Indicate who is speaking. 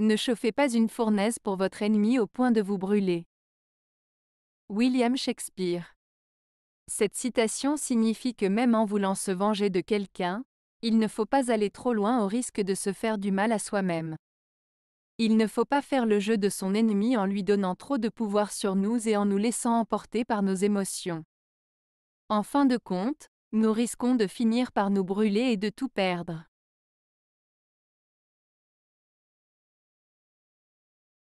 Speaker 1: Ne chauffez pas une fournaise pour votre ennemi au point de vous brûler. William Shakespeare. Cette citation signifie que même en voulant se venger de quelqu'un, il ne faut pas aller trop loin au risque de se faire du mal à soi-même. Il ne faut pas faire le jeu de son ennemi en lui donnant trop de pouvoir sur nous et en nous laissant emporter par nos émotions. En fin de compte, nous risquons de finir par nous brûler et de tout perdre.